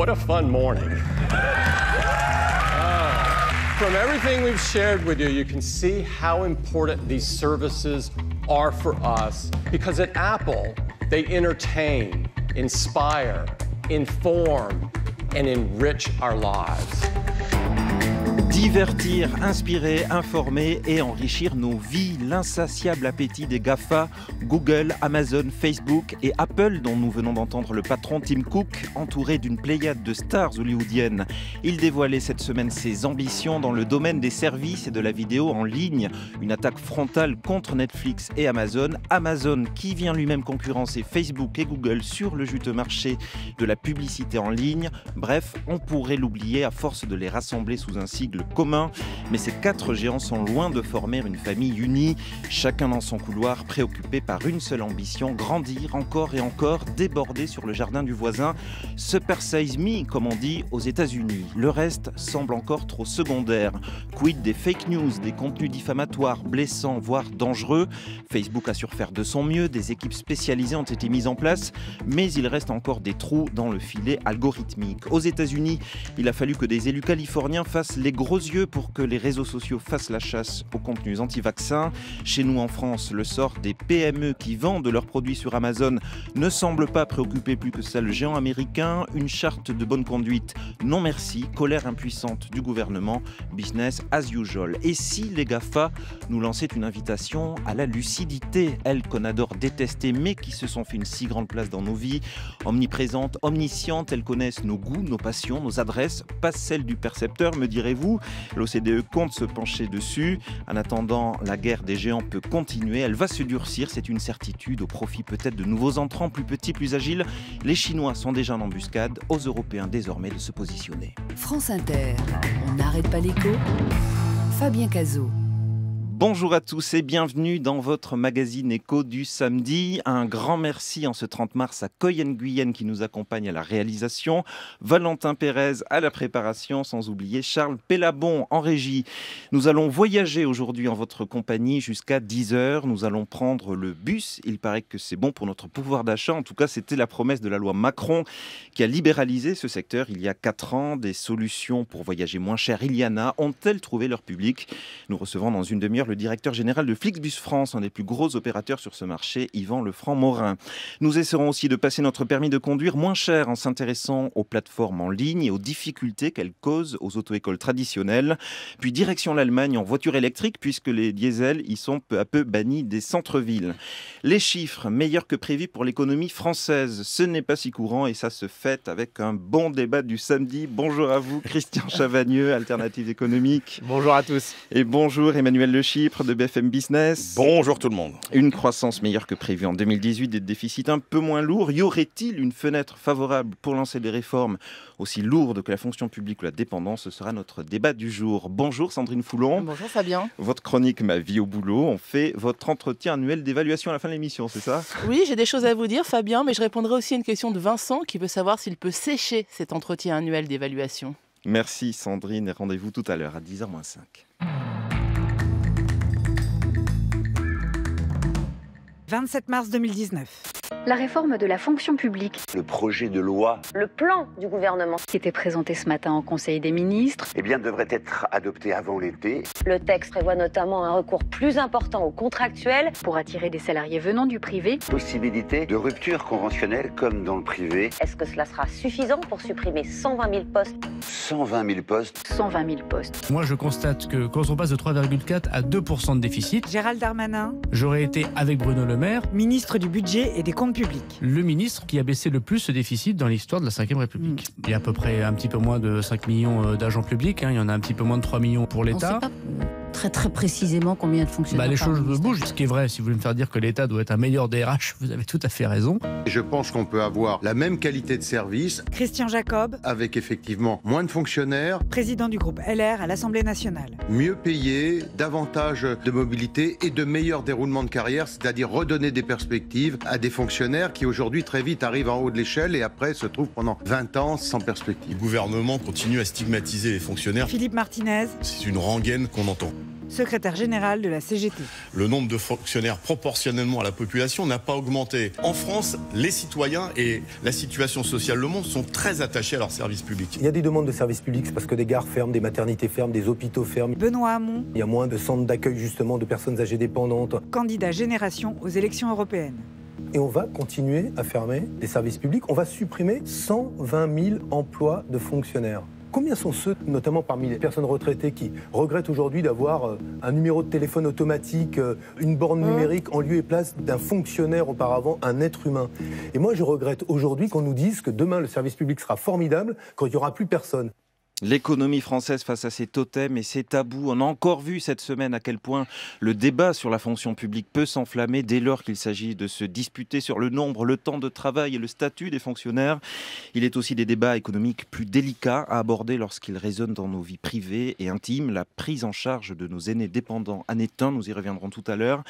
What a fun morning. Uh, from everything we've shared with you, you can see how important these services are for us because at Apple, they entertain, inspire, inform, and enrich our lives. divertir, inspirer, informer et enrichir nos vies. L'insatiable appétit des GAFA, Google, Amazon, Facebook et Apple, dont nous venons d'entendre le patron Tim Cook, entouré d'une pléiade de stars hollywoodiennes. Il dévoilait cette semaine ses ambitions dans le domaine des services et de la vidéo en ligne. Une attaque frontale contre Netflix et Amazon. Amazon qui vient lui-même concurrencer Facebook et Google sur le juteux marché de la publicité en ligne. Bref, on pourrait l'oublier à force de les rassembler sous un sigle commun, mais ces quatre géants sont loin de former une famille unie, chacun dans son couloir, préoccupé par une seule ambition, grandir encore et encore, déborder sur le jardin du voisin, super size me, comme on dit aux États-Unis. Le reste semble encore trop secondaire. Quid des fake news, des contenus diffamatoires, blessants, voire dangereux Facebook a surfaire de son mieux, des équipes spécialisées ont été mises en place, mais il reste encore des trous dans le filet algorithmique. Aux États-Unis, il a fallu que des élus californiens fassent les gros yeux pour que les réseaux sociaux fassent la chasse aux contenus anti-vaccins. Chez nous en France, le sort des PME qui vendent leurs produits sur Amazon ne semble pas préoccuper plus que ça le géant américain. Une charte de bonne conduite, non merci, colère impuissante du gouvernement, business as usual. Et si les GAFA nous lançaient une invitation à la lucidité, elles qu'on adore détester mais qui se sont fait une si grande place dans nos vies, omniprésentes, omniscientes, elles connaissent nos goûts, nos passions, nos adresses, pas celles du percepteur, me direz-vous. L'OCDE compte se pencher dessus. En attendant, la guerre des géants peut continuer. Elle va se durcir, c'est une certitude, au profit peut-être de nouveaux entrants plus petits, plus agiles. Les Chinois sont déjà en embuscade, aux Européens désormais de se positionner. France Inter, on n'arrête pas l'écho. Fabien Cazot. Bonjour à tous et bienvenue dans votre magazine Écho du samedi. Un grand merci en ce 30 mars à coyenne Guyenne qui nous accompagne à la réalisation, Valentin Pérez à la préparation, sans oublier Charles Pélabon en régie. Nous allons voyager aujourd'hui en votre compagnie jusqu'à 10h. Nous allons prendre le bus. Il paraît que c'est bon pour notre pouvoir d'achat. En tout cas, c'était la promesse de la loi Macron qui a libéralisé ce secteur il y a 4 ans. Des solutions pour voyager moins cher, Iliana, Ont-elles trouvé leur public Nous recevons dans une demi-heure le directeur général de Flixbus France, un des plus gros opérateurs sur ce marché, Yvan Lefranc-Morin. Nous essaierons aussi de passer notre permis de conduire moins cher en s'intéressant aux plateformes en ligne et aux difficultés qu'elles causent aux auto-écoles traditionnelles. Puis direction l'Allemagne en voiture électrique, puisque les diesels y sont peu à peu bannis des centres-villes. Les chiffres meilleurs que prévus pour l'économie française, ce n'est pas si courant et ça se fête avec un bon débat du samedi. Bonjour à vous, Christian Chavagneux, Alternatives économiques. Bonjour à tous. Et bonjour, Emmanuel Lechy de BFM Business. Bonjour tout le monde. Une croissance meilleure que prévue en 2018, des déficits un peu moins lourds. Y aurait-il une fenêtre favorable pour lancer des réformes aussi lourdes que la fonction publique ou la dépendance Ce sera notre débat du jour. Bonjour Sandrine Foulon. Bonjour Fabien. Votre chronique Ma vie au boulot, on fait votre entretien annuel d'évaluation à la fin de l'émission, c'est ça Oui, j'ai des choses à vous dire Fabien, mais je répondrai aussi à une question de Vincent qui veut savoir s'il peut sécher cet entretien annuel d'évaluation. Merci Sandrine et rendez-vous tout à l'heure à 10h05. 27 mars 2019. La réforme de la fonction publique. Le projet de loi. Le plan du gouvernement. Qui était présenté ce matin en Conseil des ministres. Eh bien, devrait être adopté avant l'été. Le texte prévoit notamment un recours plus important au contractuel Pour attirer des salariés venant du privé. Possibilité de rupture conventionnelle comme dans le privé. Est-ce que cela sera suffisant pour supprimer 120 000 postes 120 000 postes 120 000 postes. Moi, je constate que quand on passe de 3,4 à 2 de déficit. Gérald Darmanin. J'aurais été avec Bruno Le ministre du Budget et des Comptes Publics. Le ministre qui a baissé le plus ce déficit dans l'histoire de la Ve République. Mm. Il y a à peu près un petit peu moins de 5 millions euh, d'agents publics, hein. il y en a un petit peu moins de 3 millions pour l'État très très précisément combien de fonctionnaires. Bah, les choses bougent, ce qui est vrai. Si vous voulez me faire dire que l'État doit être un meilleur DRH, vous avez tout à fait raison. Je pense qu'on peut avoir la même qualité de service. Christian Jacob. Avec effectivement moins de fonctionnaires. Président du groupe LR à l'Assemblée nationale. Mieux payé, davantage de mobilité et de meilleurs déroulements de carrière, c'est-à-dire donner des perspectives à des fonctionnaires qui aujourd'hui très vite arrivent en haut de l'échelle et après se trouvent pendant 20 ans sans perspective. Le gouvernement continue à stigmatiser les fonctionnaires. Philippe Martinez. C'est une rengaine qu'on entend secrétaire général de la CGT. Le nombre de fonctionnaires proportionnellement à la population n'a pas augmenté. En France, les citoyens et la situation sociale le monde sont très attachés à leurs services publics. Il y a des demandes de services publics parce que des gares ferment, des maternités ferment, des hôpitaux ferment. Benoît Hamon. Il y a moins de centres d'accueil justement de personnes âgées dépendantes. Candidat génération aux élections européennes et on va continuer à fermer des services publics. On va supprimer 120 000 emplois de fonctionnaires. Combien sont ceux, notamment parmi les personnes retraitées, qui regrettent aujourd'hui d'avoir euh, un numéro de téléphone automatique, euh, une borne mmh. numérique en lieu et place d'un fonctionnaire auparavant, un être humain Et moi, je regrette aujourd'hui qu'on nous dise que demain, le service public sera formidable quand il n'y aura plus personne. L'économie française face à ses totems et ses tabous. On a encore vu cette semaine à quel point le débat sur la fonction publique peut s'enflammer dès lors qu'il s'agit de se disputer sur le nombre, le temps de travail et le statut des fonctionnaires. Il est aussi des débats économiques plus délicats à aborder lorsqu'ils résonnent dans nos vies privées et intimes. La prise en charge de nos aînés dépendants en nous y reviendrons tout à l'heure.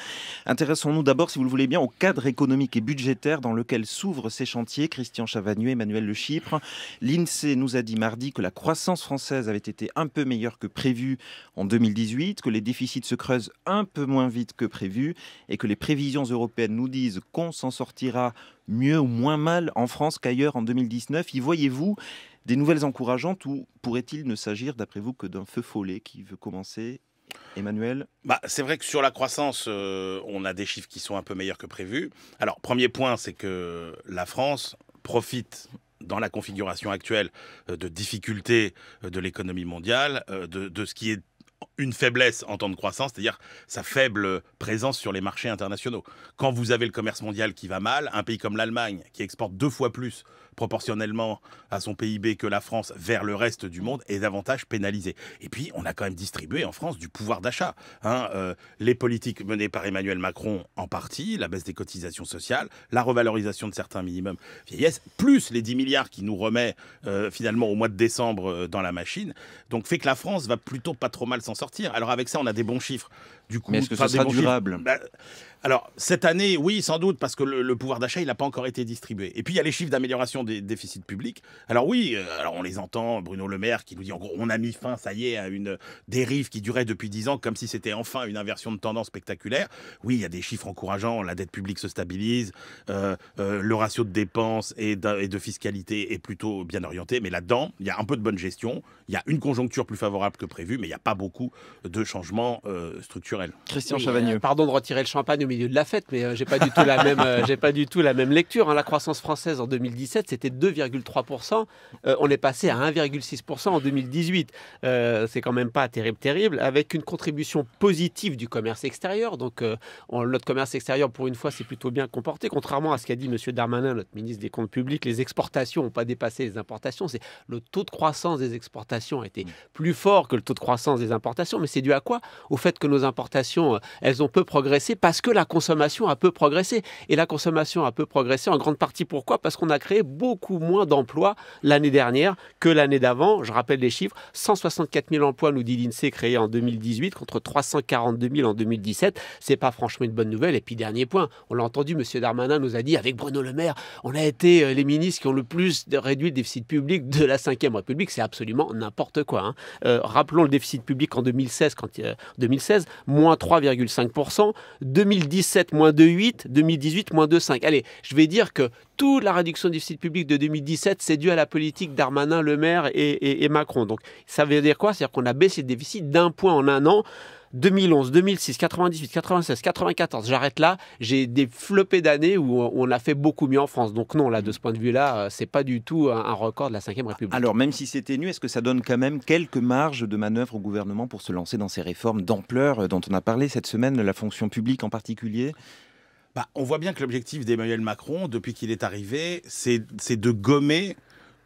Intéressons-nous d'abord, si vous le voulez bien, au cadre économique et budgétaire dans lequel s'ouvrent ces chantiers. Christian Chavagneux, Emmanuel Le Chypre. L'INSEE nous a dit mardi que la croissance française avait été un peu meilleure que prévu en 2018, que les déficits se creusent un peu moins vite que prévu et que les prévisions européennes nous disent qu'on s'en sortira mieux ou moins mal en France qu'ailleurs en 2019. Y voyez-vous des nouvelles encourageantes ou pourrait-il ne s'agir, d'après vous, que d'un feu follet qui veut commencer Emmanuel bah, C'est vrai que sur la croissance, euh, on a des chiffres qui sont un peu meilleurs que prévu. Alors, premier point, c'est que la France profite dans la configuration actuelle euh, de difficulté euh, de l'économie mondiale, euh, de, ce qui est une faiblesse en temps de croissance, c'est-à-dire sa faible présence sur les marchés internationaux. Quand vous avez le commerce mondial qui va mal, un pays comme l'Allemagne, qui exporte deux fois plus proportionnellement à son PIB que la France vers le reste du monde est davantage pénalisée. Et puis, on a quand même distribué en France du pouvoir d'achat. Hein, euh, les politiques menées par Emmanuel Macron en partie, la baisse des cotisations sociales, la revalorisation de certains minimums vieillesse, plus les 10 milliards qui nous remet euh, finalement au mois de décembre euh, dans la machine, donc fait que la France va plutôt pas trop mal s'en sortir. Alors avec ça, on a des bons chiffres mais est-ce que ça sera durable bah, alors, cette année, oui, sans doute, parce que le, pouvoir d'achat, il n'a pas encore été distribué. Et puis, il y a les chiffres d'amélioration des déficits publics. Alors, oui, euh, alors on les entend, Bruno Le Maire qui nous dit, en gros, on a mis fin, ça y est, à une dérive qui durait depuis dix ans, comme si c'était enfin une inversion de tendance spectaculaire. Oui, il y a des chiffres encourageants, la dette publique se stabilise, euh, euh, le ratio de dépenses et de, fiscalité est plutôt bien orienté, mais là-dedans, il y a un peu de bonne gestion, il y a une conjoncture plus favorable que prévu, mais il n'y a pas beaucoup de changements structurels. Christian Chavagneux. Euh, pardon de retirer le champagne au milieu de la fête, mais euh, j'ai pas du tout la même, euh, j'ai pas du tout la même lecture. Hein. La croissance française en 2017, c'était 2,3%. on est passé à 1,6% en 2018. c'est quand même pas terrible, terrible, avec une contribution positive du commerce extérieur. Donc, notre commerce extérieur, pour une fois, c'est plutôt bien comporté, contrairement à ce qu'a dit Monsieur Darmanin, notre ministre des Comptes Publics. Les exportations n'ont pas dépassé les importations. C'est le taux de croissance des exportations a été mm. plus fort que le taux de croissance des importations, mais c'est dû à quoi Au fait que nos importations euh, elles ont peu progressé parce que la consommation a peu progressé. Et la consommation a peu progressé en grande partie pourquoi Parce qu'on a créé beaucoup moins d'emplois l'année dernière que l'année d'avant. Je rappelle les chiffres 164 000 emplois, nous dit l'INSEE, créés en 2018 contre 342 000 en 2017. C'est pas franchement une bonne nouvelle. Et puis dernier point, on l'a entendu, Monsieur Darmanin nous a dit avec Bruno Le Maire, on a été euh, les ministres qui ont le plus réduit le déficit public de la 5e République. C'est absolument n'importe quoi. Hein. Euh, rappelons le déficit public en 2016, quand 2016 moins 3,5%, 2017, moins 2,8%, 2018, moins 2,5%. Allez, je vais dire que toute la réduction du déficit public de 2017, c'est dû à la politique d'Armanin, Le Maire et, Macron. Donc ça veut dire quoi C'est-à-dire qu'on a baissé le déficit d'un point en un an 2011, 2006, 98, 96, 94, j'arrête là. J'ai des flopées d'années où on a fait beaucoup mieux en France. Donc non, là, de ce point de vue-là, euh, c'est pas du tout un record de la Ve République. Alors même si c'était nu, est-ce que ça donne quand même quelques marges de manœuvre au gouvernement pour se lancer dans ces réformes d'ampleur euh, dont on a parlé cette semaine, la fonction publique en particulier bah, on voit bien que l'objectif d'Emmanuel Macron, depuis qu'il est arrivé, c'est de gommer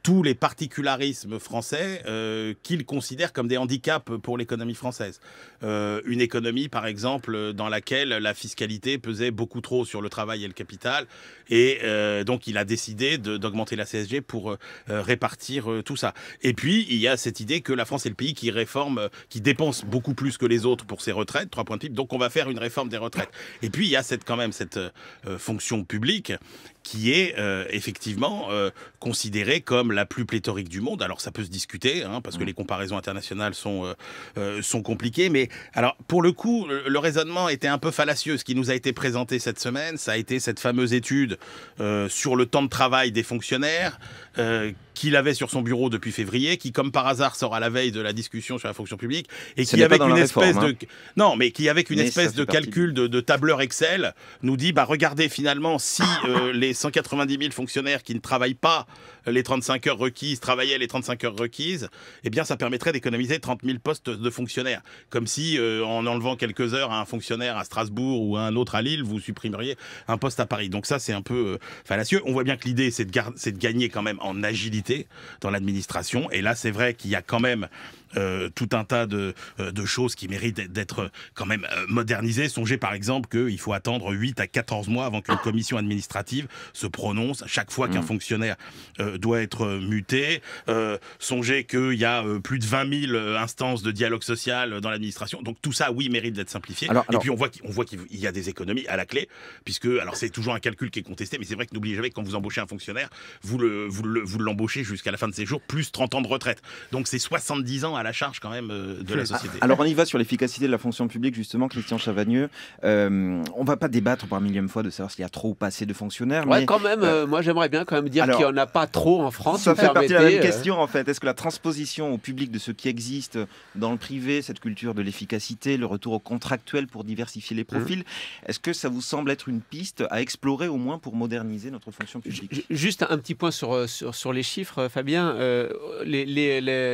tous les particularismes français euh, qu'il considère comme des handicaps pour l'économie française. Euh, une économie, par exemple, dans laquelle la fiscalité pesait beaucoup trop sur le travail et le capital, et euh, donc il a décidé d'augmenter la CSG pour répartir tout ça. Et puis, il y a cette idée que la France est le pays qui réforme, qui dépense beaucoup plus que les autres pour ses retraites, trois points de donc on va faire une réforme des retraites. Et puis, il y a cette, quand même cette fonction publique qui est euh, effectivement considéré euh, considérée comme la plus pléthorique du monde. Alors ça peut se discuter, hein, parce que mm. les comparaisons internationales sont, euh, sont compliquées, mais alors pour le coup, le, raisonnement était un peu fallacieux. Ce qui nous a été présenté cette semaine, ça a été cette fameuse étude sur le temps de travail des fonctionnaires qu'il avait sur son bureau depuis février, qui comme par hasard sort à la veille de la discussion sur la fonction publique, et qui avec une espèce de hein. non, mais qui avec une espèce de calcul de, de, tableur Excel nous dit bah regardez finalement si les 190 000 fonctionnaires qui ne travaillent pas les 35 heures requises travaillaient les 35 heures requises, eh bien, ça permettrait d'économiser 30 000 postes de fonctionnaires. Comme si, euh, en enlevant quelques heures à un fonctionnaire à Strasbourg ou à un autre à Lille, vous supprimeriez un poste à Paris. Donc ça, c'est un peu euh, fallacieux. On voit bien que l'idée, c'est de gagner quand même en agilité dans l'administration. Et là, c'est vrai qu'il y a quand même euh, tout un tas euh, de, choses qui méritent d'être euh, quand même modernisées. Songez par exemple qu'il faut attendre 8 à 14 mois avant qu'une commission administrative se prononce à chaque fois qu'un mm. fonctionnaire doit être muté. songez qu'il y a plus de 20 000 instances de dialogue social dans l'administration. Donc tout ça, oui, mérite d'être simplifié. Et puis on voit qu'il y a des économies à la clé, puisque alors c'est toujours un calcul qui est contesté, mais c'est vrai que n'oubliez jamais que quand vous embauchez un fonctionnaire, vous l'embauchez le, vous le, vous jusqu'à la fin de ses jours, plus 30 ans de retraite. Donc c'est 70 ans à la charge quand même euh, de la société. Alors on y va sur l'efficacité de la fonction publique, justement, Christian Chavagneux. On euh, on va pas débattre par millième fois de savoir s'il y a trop ou pas assez de fonctionnaires. quand même, euh, moi j'aimerais bien quand même dire qu'il n'y en a pas trop en France. Ça fait partie de la même question en fait. Est-ce que la transposition au public de ce qui existe dans le privé, cette culture de l'efficacité, le retour au contractuel pour diversifier les mmh. profils, est-ce que ça vous semble être une piste à explorer au moins pour moderniser notre fonction publique Juste un petit point sur, sur, les chiffres, Fabien. les,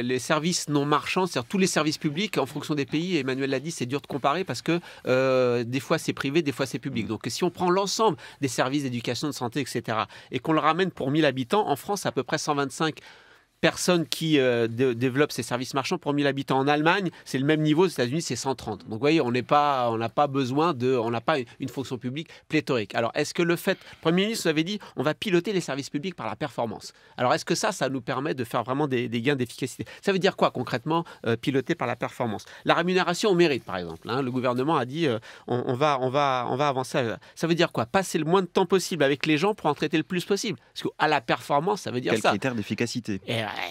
les services non marchand, cest tous les services publics en fonction des pays. Emmanuel l'a dit, c'est dur de comparer parce que euh, des fois c'est privé, des fois c'est public. Mmh. Donc si on prend l'ensemble des services d'éducation, de santé, etc., et qu'on le ramène pour 1000 habitants, en France, à peu près 125 personnes qui euh, développe ses services marchands pour 1000 habitants. En Allemagne, c'est le même niveau, aux États-Unis, c'est 130. Donc vous voyez, on n'est pas, on n'a pas besoin de, on n'a pas une fonction publique pléthorique. Alors est-ce que le fait, Premier ministre vous avait dit, on va piloter les services publics par la performance. Alors est-ce que ça, ça nous permet de faire vraiment des, gains d'efficacité Ça veut dire quoi concrètement, euh, piloter par la performance La rémunération au mérite, par exemple. Hein. le gouvernement a dit, euh, on, va, on va, on va avancer. Ça veut dire quoi Passer le moins de temps possible avec les gens pour en traiter le plus possible. Parce qu'à la performance, ça veut dire Quel ça. critère d'efficacité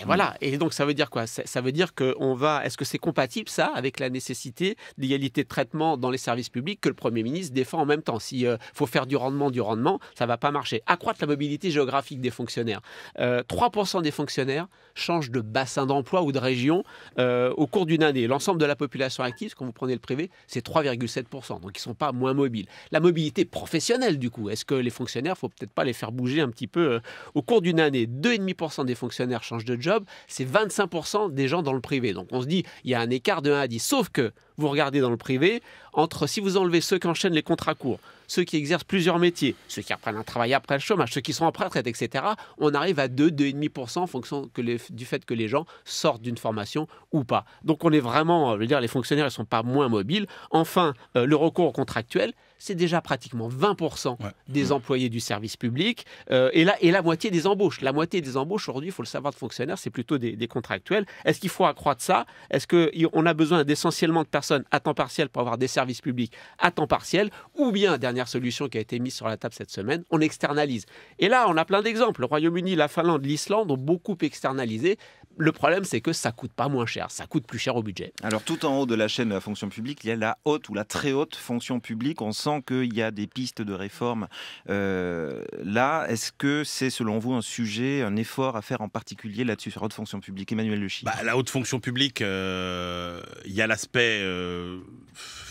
voilà. Et donc, ça veut dire quoi ça, veut dire qu'on va. Est-ce que c'est compatible, ça, avec la nécessité d'égalité de traitement dans les services publics que le Premier ministre défend en même temps S'il euh, faut faire du rendement, du rendement, ça ne va pas marcher. Accroître la mobilité géographique des fonctionnaires. 3% euh, des fonctionnaires changent de bassin d'emploi ou de région euh, au cours d'une année. L'ensemble de la population active, quand vous prenez le privé, c'est 3,7%. Donc, ils sont pas moins mobiles. La mobilité professionnelle, du coup, est-ce que les fonctionnaires, faut peut-être pas les faire bouger un petit peu au cours d'une année 2,5% des fonctionnaires changent de de job, c'est 25% des gens dans le privé. Donc on se dit, il y a un écart de 1 à 10. Sauf que vous regardez dans le privé, entre si vous enlevez ceux qui enchaînent les contrats courts, ceux qui exercent plusieurs métiers, ceux qui apprennent un travail après le chômage, ceux qui sont en retraite, etc., on arrive à 2, 2,5% en fonction du fait que les gens sortent d'une formation ou pas. Donc on est vraiment, euh, je veux dire, les fonctionnaires ne sont pas moins mobiles. Enfin, euh, le recours contractuel c'est déjà pratiquement 20% des mmh. employés du service public euh, et, la, et la moitié des embauches. La moitié des embauches, aujourd'hui, il faut le savoir, de fonctionnaires, c'est plutôt des, des contractuels. Est-ce qu'il faut accroître ça Est-ce qu'on a besoin d'essentiellement de personnes à temps partiel pour avoir des services publics à temps partiel Ou bien, dernière solution qui a été mise sur la table cette semaine, on externalise. Et là, on a plein d'exemples. Le Royaume-Uni, la Finlande, l'Islande ont beaucoup externalisé. Le problème, c'est que ça coûte pas moins cher, ça coûte plus cher au budget. Alors tout en haut de la chaîne de la fonction publique, il y a la haute ou la très haute fonction publique. On sent qu'il y a des pistes de réforme euh, là. Est-ce que c'est selon vous un sujet, un effort à faire en particulier là-dessus sur la haute fonction publique Emmanuel Le bah, La haute fonction publique, euh, il y a l'aspect... Euh,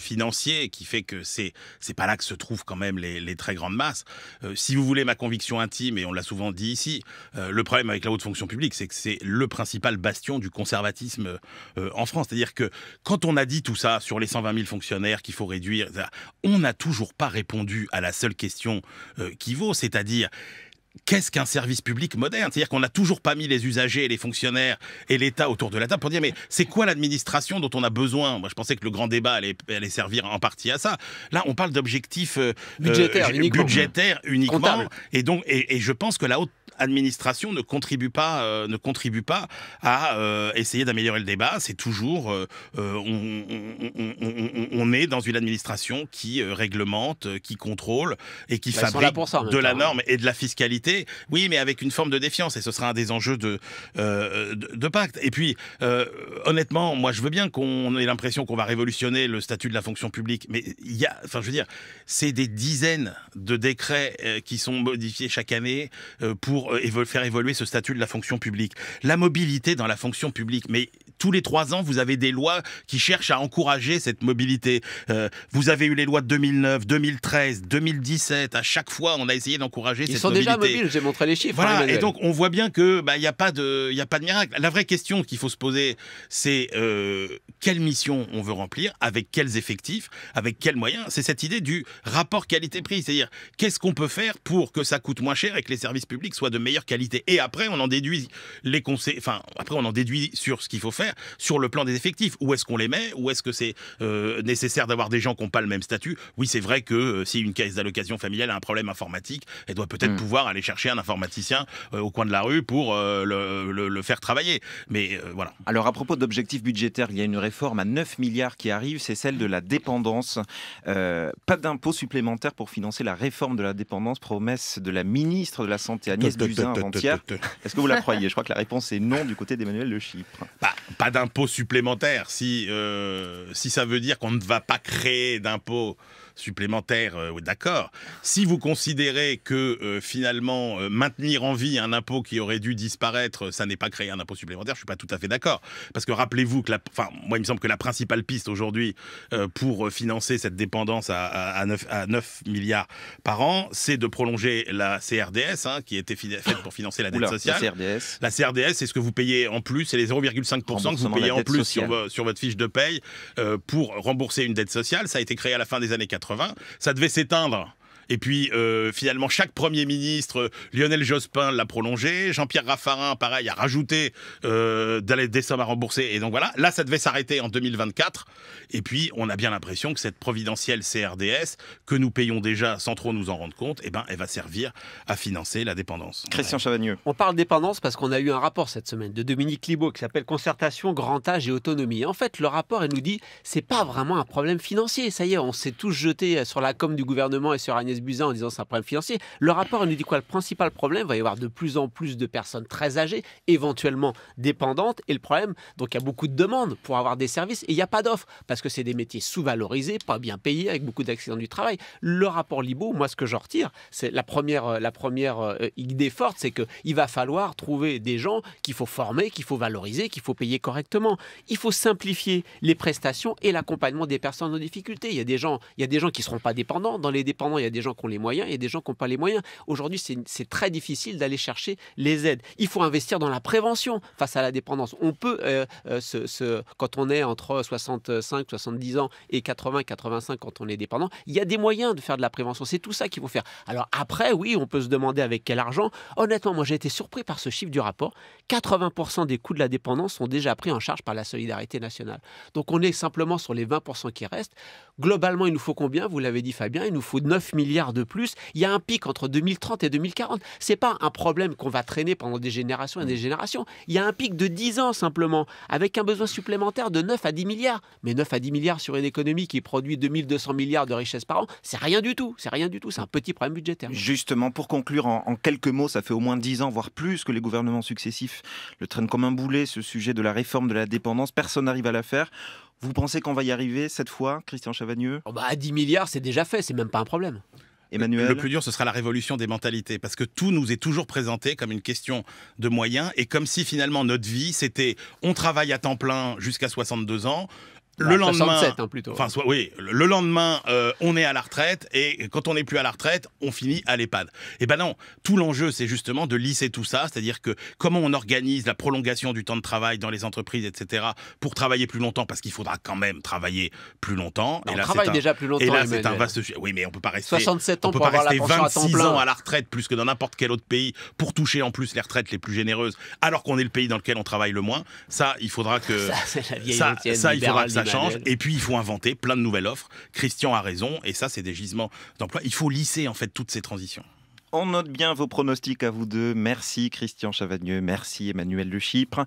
financier qui fait que c'est c'est pas là que se trouvent quand même les, très grandes masses. Euh, si vous voulez ma conviction intime, et on l'a souvent dit ici, euh, le problème avec la haute fonction publique, c'est que c'est le principal bastion du conservatisme euh, en France. C'est-à-dire que quand on a dit tout ça sur les 120 000 fonctionnaires qu'il faut réduire, on n'a toujours pas répondu à la seule question qui vaut, c'est-à-dire qu'est-ce qu'un service public moderne C'est-à-dire qu'on n'a toujours pas mis les usagers, les fonctionnaires et l'État autour de la table pour dire mais c'est quoi l'administration dont on a besoin Moi je pensais que le grand débat allait, servir en partie à ça. Là on parle d'objectifs euh, euh, budgétaires uniquement, et donc et je pense que la haute administration ne contribue pas, euh, ne contribue pas à euh, essayer d'améliorer le débat. C'est toujours, euh, on, est dans une administration qui réglemente, qui contrôle et qui bah, fabrique de la norme et de la fiscalité. Oui, mais avec une forme de défiance et ce sera un des enjeux de, de, pacte. Et puis, honnêtement, moi je veux bien qu'on ait l'impression qu'on va révolutionner le statut de la fonction publique, mais il y a, enfin je veux dire, c'est des dizaines de décrets qui sont modifiés chaque année pour veulent faire évoluer ce statut de la fonction publique. La mobilité dans la fonction publique, mais tous les trois ans, vous avez des lois qui cherchent à encourager cette mobilité. Euh, vous avez eu les lois de 2009, 2013, 2017. À chaque fois, on a essayé d'encourager cette mobilité. Ils sont déjà mobiles, j'ai montré les chiffres. Hein, voilà, et donc on voit bien qu'il bah, n'y a, pas de, a pas de miracle. La vraie question qu'il faut se poser, c'est euh, quelle mission on veut remplir, avec quels effectifs, avec quels moyens. C'est cette idée du rapport qualité-prix, c'est-à-dire qu'est-ce qu'on peut faire pour que ça coûte moins cher et que les services publics soient de meilleure qualité. Et après, on en déduit les conseils. Enfin, après, on en déduit sur ce qu'il faut faire sur le plan des effectifs. Où est-ce qu'on les met Où est-ce que c'est euh, nécessaire d'avoir des gens qui n'ont pas le même statut Oui, c'est vrai que euh, si une caisse d'allocation familiale a un problème informatique, elle doit peut-être hmm. pouvoir aller chercher un informaticien euh, au coin de la rue pour le, faire travailler. Mais voilà. Alors à propos d'objectifs budgétaires, il y a une réforme à 9 milliards qui arrive, c'est celle de la dépendance. pas d'impôt supplémentaire pour financer la réforme de la dépendance, promesse de la ministre de la Santé Agnès Buzyn avant-hier. Est-ce que vous la croyez Je crois que la réponse est non du côté d'Emmanuel Le Chypre. Bah, pas d'impôt supplémentaire, si, euh, si ça veut dire qu'on ne va pas créer d'impôt supplémentaire, euh, d'accord. Si vous considérez que euh, finalement euh, maintenir en vie un impôt qui aurait dû disparaître, ça n'est pas créer un impôt supplémentaire, je suis pas tout à fait d'accord. Parce que rappelez-vous que, la, enfin, moi il me semble que la principale piste aujourd'hui pour financer cette dépendance à, 9, à 9, milliards par an, c'est de prolonger la CRDS, hein, qui était faite pour financer la dette sociale. La CRDS. c'est ce que vous payez en plus, c'est les 0,5% que vous payez en plus sur, votre fiche de paye pour rembourser une dette sociale. Ça a été créé à la fin des années 80. 80, ça devait s'éteindre. Et puis, euh, finalement, chaque Premier ministre, euh, Lionel Jospin l'a prolongé, Jean-Pierre Raffarin, pareil, a rajouté euh, des sommes à rembourser. Et donc voilà, là, ça devait s'arrêter en 2024. Et puis, on a bien l'impression que cette providentielle CRDS, que nous payons déjà sans trop nous en rendre compte, et eh ben, elle va servir à financer la dépendance. Christian Chavagneux. On parle dépendance parce qu'on a eu un rapport cette semaine de Dominique Libaud qui s'appelle Concertation, Grand Âge et Autonomie. En fait, le rapport, elle nous dit, c'est pas vraiment un problème financier. Ça y est, on s'est tous jetés sur la com du gouvernement et sur Agnès en disant c'est un problème financier. Le rapport nous dit quoi Le principal problème, va y avoir de plus en plus de personnes très âgées, éventuellement dépendantes. Et le problème, donc il y a beaucoup de demandes pour avoir des services et il n'y a pas d'offres parce que c'est des métiers sous-valorisés, pas bien payés, avec beaucoup d'accidents du travail. Le rapport Libo, moi, ce que j'en retire, c'est la première, euh, la première euh, idée forte, c'est qu'il va falloir trouver des gens qu'il faut former, qu'il faut valoriser, qu'il faut payer correctement. Il faut simplifier les prestations et l'accompagnement des personnes en difficulté. Il y a des gens, il y a des gens qui ne seront pas dépendants. Dans les dépendants, il y a des qui ont les moyens et des gens qui n'ont pas les moyens. Aujourd'hui, c'est très difficile d'aller chercher les aides. Il faut investir dans la prévention face à la dépendance. On peut, euh, euh, quand on est entre 65, 70 ans et 80, 85, quand on est dépendant, il y a des moyens de faire de la prévention. C'est tout ça qu'il faut faire. Alors après, oui, on peut se demander avec quel argent. Honnêtement, moi, j'ai été surpris par ce chiffre du rapport. 80% des coûts de la dépendance sont déjà pris en charge par la solidarité nationale. Donc on est simplement sur les 20% qui restent. Globalement, il nous faut combien Vous l'avez dit Fabien, il nous faut 9 milliards de plus. Il y a un pic entre 2030 et 2040. C'est pas un problème qu'on va traîner pendant des générations et des mm. générations. Il y a un pic de 10 ans simplement, avec un besoin supplémentaire de 9 à 10 milliards. Mais 9 à 10 milliards sur une économie qui produit 2200 milliards de richesses par an, c'est rien du tout. C'est rien du tout. C'est un petit problème budgétaire. Justement, pour conclure en, en, quelques mots, ça fait au moins 10 ans, voire plus, que les gouvernements successifs le traînent comme un boulet, ce sujet de la réforme de la dépendance. Personne n'arrive à la faire. Vous pensez qu'on va y arriver cette fois, Christian Chavagneux oh bah, à 10 milliards, c'est déjà fait, c'est même pas un problème. Emmanuel. Le plus dur, ce sera la révolution des mentalités, parce que tout nous est toujours présenté comme une question de moyens, et comme si finalement notre vie, c'était on travaille à temps plein jusqu'à 62 ans, bah, le lendemain, hein, Enfin, soit, oui, le lendemain, euh, on est à la retraite et quand on n'est plus à la retraite, on finit à l'EHPAD. Et eh ben non, tout l'enjeu, c'est justement de lisser tout ça, c'est-à-dire que comment on organise la prolongation du temps de travail dans les entreprises, etc., pour travailler plus longtemps, parce qu'il faudra quand même travailler plus longtemps. Bah, et on là, travaille déjà plus longtemps. Et là, c'est un vaste sujet. Oui, mais on peut pas rester. 67 ans on peut pas rester 26 à ans à la retraite, plus que dans n'importe quel autre pays, pour toucher en plus les retraites les plus généreuses, alors qu'on est le pays dans lequel on travaille le moins. Ça, il faudra que ça, la ça, ça il faudra que ça et puis, il faut inventer plein de nouvelles offres. Christian a raison. Et ça, c'est des gisements d'emploi. Il faut lisser, en fait, toutes ces transitions. On note bien vos pronostics à vous deux. Merci Christian Chavagneux, merci Emmanuel de Chypre.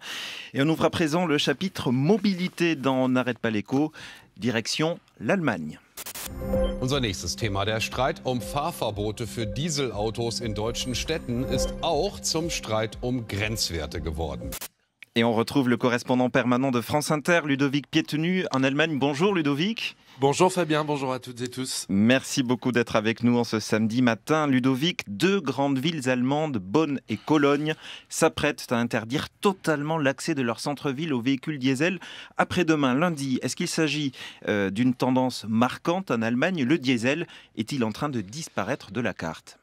Et on ouvre à présent le chapitre mobilité dans N'arrête pas l'écho, direction l'Allemagne. Unser nächstes Thema, der Streit um Fahrverbote für Dieselautos in deutschen Städten, ist auch zum Streit um Grenzwerte geworden. Et on retrouve le correspondant permanent de France Inter, Ludovic Piétenu, en Allemagne. Bonjour Ludovic. Bonjour Fabien, bonjour à toutes et tous. Merci beaucoup d'être avec nous en ce samedi matin. Ludovic, deux grandes villes allemandes, Bonn et Cologne, s'apprêtent à interdire totalement l'accès de leur centre-ville aux véhicules diesel après-demain, lundi. Est-ce qu'il s'agit euh, d'une tendance marquante en Allemagne Le diesel est-il en train de disparaître de la carte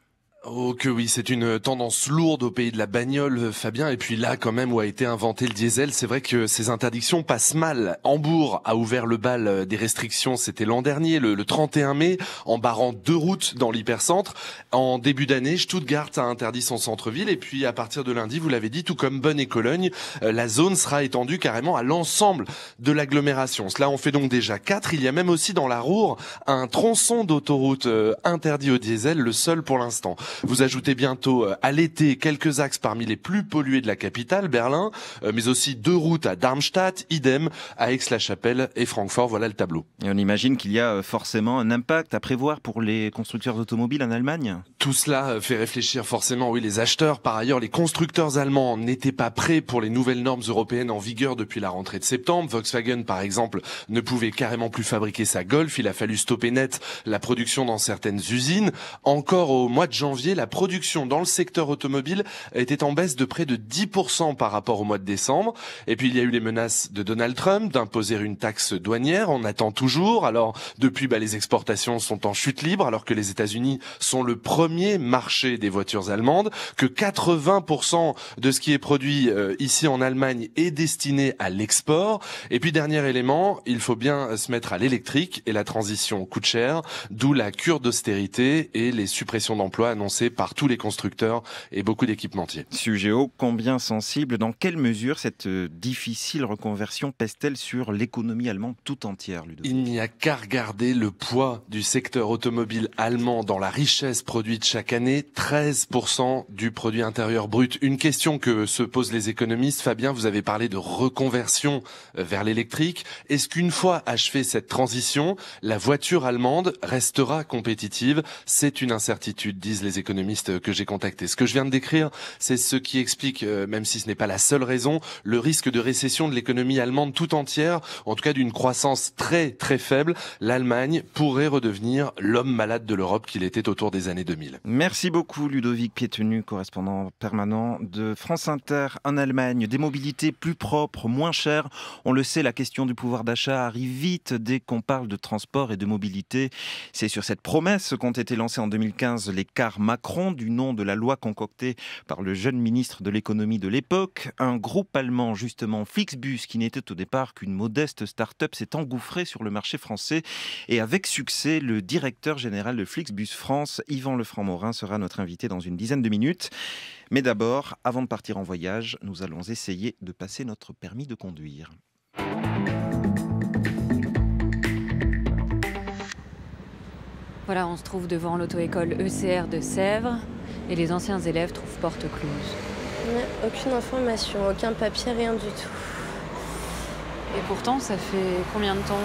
Oh que oui, c'est une tendance lourde au pays de la bagnole, Fabien. Et puis là, quand même, où a été inventé le diesel, c'est vrai que ces interdictions passent mal. Hambourg a ouvert le bal euh, des restrictions, c'était l'an dernier, le, 31 mai, en barrant deux routes dans l'hypercentre. En début d'année, Stuttgart a interdit son centre-ville. Et puis, à partir de lundi, vous l'avez dit, tout comme bonne et Cologne, euh, la zone sera étendue carrément à l'ensemble de l'agglomération. Cela en fait donc déjà quatre. Il y a même aussi dans la Roure un tronçon d'autoroute euh, interdit au diesel, le seul pour l'instant. Vous ajoutez bientôt euh, à l'été quelques axes parmi les plus pollués de la capitale, Berlin, euh, mais aussi deux routes à Darmstadt, idem à Aix-la-Chapelle et Francfort. Voilà le tableau. Et on imagine qu'il y a euh, forcément un impact à prévoir pour les constructeurs automobiles en Allemagne. Tout cela fait réfléchir forcément, oui, les acheteurs. Par ailleurs, les constructeurs allemands n'étaient pas prêts pour les nouvelles normes européennes en vigueur depuis la rentrée de septembre. Volkswagen, par exemple, ne pouvait carrément plus fabriquer sa Golf. Il a fallu stopper net la production dans certaines usines. Encore au mois de janvier, la production dans le secteur automobile était en baisse de près de 10% par rapport au mois de décembre. Et puis il y a eu les menaces de Donald Trump d'imposer une taxe douanière. On attend toujours. Alors depuis, bah, les exportations sont en chute libre alors que les États-Unis sont le premier marché des voitures allemandes, que 80% de ce qui est produit euh, ici en Allemagne est destiné à l'export. Et puis dernier élément, il faut bien se mettre à l'électrique et la transition coûte cher, d'où la cure d'austérité et les suppressions d'emplois annoncées par tous les constructeurs et beaucoup d'équipementiers. haut, combien sensible, dans quelle mesure cette euh, difficile reconversion pèse-t-elle sur l'économie allemande tout entière Il n'y a qu'à regarder le poids du secteur automobile allemand dans la richesse produite chaque année, 13% du produit intérieur brut. Une question que se posent les économistes, Fabien, vous avez parlé de reconversion euh, vers l'électrique. Est-ce qu'une fois achevée cette transition, la voiture allemande restera compétitive C'est une incertitude, disent les économistes économistes que j'ai contactés. Ce que je viens de décrire, c'est ce qui explique, euh, même si ce n'est pas la seule raison, le risque de récession de l'économie allemande tout entière, en tout cas d'une croissance très très faible. L'Allemagne pourrait redevenir l'homme malade de l'Europe qu'il était autour des années 2000. Merci beaucoup Ludovic Piétenu, correspondant permanent de France Inter en Allemagne. Des mobilités plus propres, moins chères. On le sait, la question du pouvoir d'achat arrive vite dès qu'on parle de transport et de mobilité. C'est sur cette promesse qu'ont été lancés en 2015 les cars Macron du nom de la loi concoctée par le jeune ministre de l'économie de l'époque. Un groupe allemand, justement Flixbus, qui n'était au départ qu'une modeste start-up, s'est engouffré sur le marché français. Et avec succès, le directeur général de Flixbus France, Yvan Lefranc-Morin, sera notre invité dans une dizaine de minutes. Mais d'abord, avant de partir en voyage, nous allons essayer de passer notre permis de conduire. Voilà, on se trouve devant l'auto-école ECR de Sèvres et les anciens élèves trouvent porte close. aucune information, aucun papier, rien du tout. Et pourtant, ça fait combien de temps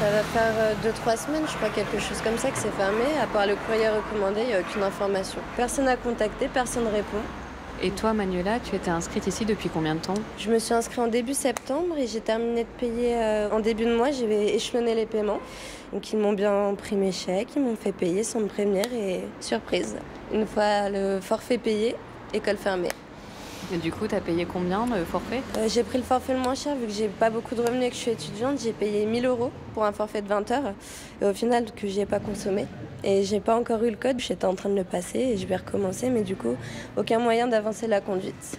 Ça va faire 2-3 euh, semaines, je crois, quelque chose comme ça, que c'est fermé. À part le courrier recommandé, il n'y a aucune information. Personne n'a contacté, personne ne répond. Et toi, Manuela, tu étais inscrite ici depuis combien de temps Je me suis inscrite en début septembre et j'ai terminé de payer euh, en début de mois. J'ai échelonné les paiements. Donc ils m'ont bien pris mes chèques, ils m'ont fait payer sans première et surprise. Une fois le forfait payé, école fermée. Et du coup, tu as payé combien le forfait euh, J'ai pris le forfait le moins cher, vu que j'ai pas beaucoup de revenus et que je suis étudiante. J'ai payé 1000 euros pour un forfait de 20 heures, et au final, que j'ai pas consommé. Et j'ai pas encore eu le code, j'étais en train de le passer et je vais recommencer, mais du coup, aucun moyen d'avancer la conduite.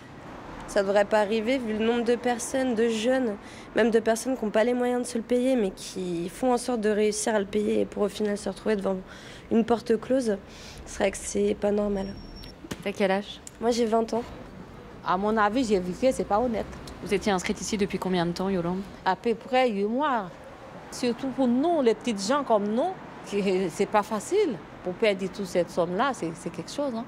Ça devrait pas arriver vu le nombre de personnes, de jeunes, même de personnes qui n'ont pas les moyens de se le payer, mais qui font en sorte de réussir à le payer et pour au final se retrouver devant une porte close. C'est vrai que c'est pas normal. T'as quel âge Moi j'ai 20 ans. À mon avis, j'ai que c'est pas honnête. Vous étiez inscrite ici depuis combien de temps, Yolande À peu près 8 mois. Surtout pour nous, les petites gens comme nous, c'est pas facile. Pour perdre toute cette somme-là, c'est quelque chose. Hein.